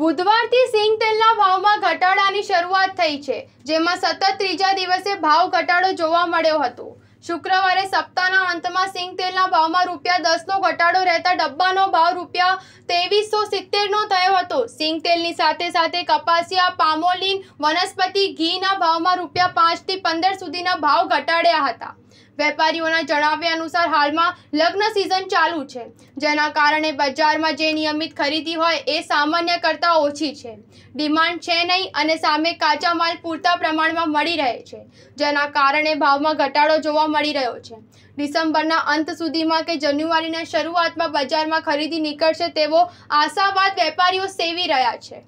બુધવારથી સિંગ તેલના ભાવમાં ઘટાડાની શરૂઆત થઈ છે જેમાં સતત ત્રીજા દિવસે ભાવ ઘટાડો જોવા મળ્યો હતો શુક્રવારે સપ્તાહના અંતમાં સિંગ તેલના ભાવમાં રૂપિયા દસનો ઘટાડો રહેતા ડબ્બાનો ભાવ રૂપિયા ત્રેવીસો સિત્તેરનો થયો સિંગ તેલની સાથે સાથે કપાસિયા પામોલીન વનસ્પતિ ઘીના ભાવમાં રૂપિયા પાંચથી પંદર સુધીના ભાવ ઘટાડ્યા હતા વેપારીઓના જણાવ્યા અનુસાર હાલમાં લગ્ન સિઝન ચાલુ છે જેના કારણે બજારમાં જે નિયમિત ખરીદી હોય એ સામાન્ય કરતાં ઓછી છે ડિમાન્ડ છે નહીં અને સામે કાચા માલ પૂરતા પ્રમાણમાં મળી રહે છે જેના કારણે ભાવમાં ઘટાડો જોવા મળી રહ્યો છે ડિસેમ્બરના અંત સુધીમાં કે જાન્યુઆરીના શરૂઆતમાં બજારમાં ખરીદી નીકળશે તેવો આશાવાદ વેપારીઓ સેવી આવી રહ્યા છે